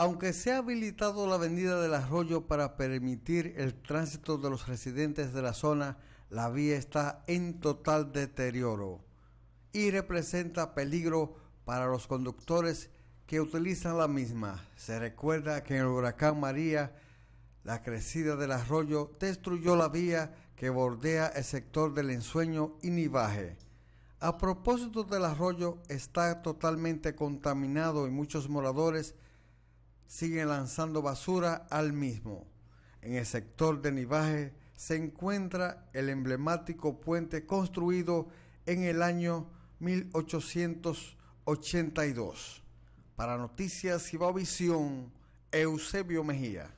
Aunque se ha habilitado la avenida del arroyo para permitir el tránsito de los residentes de la zona, la vía está en total deterioro y representa peligro para los conductores que utilizan la misma. Se recuerda que en el huracán María, la crecida del arroyo destruyó la vía que bordea el sector del ensueño y nivaje. A propósito del arroyo, está totalmente contaminado y muchos moradores siguen lanzando basura al mismo. En el sector de Nivaje se encuentra el emblemático puente construido en el año 1882. Para Noticias y Visión, Eusebio Mejía.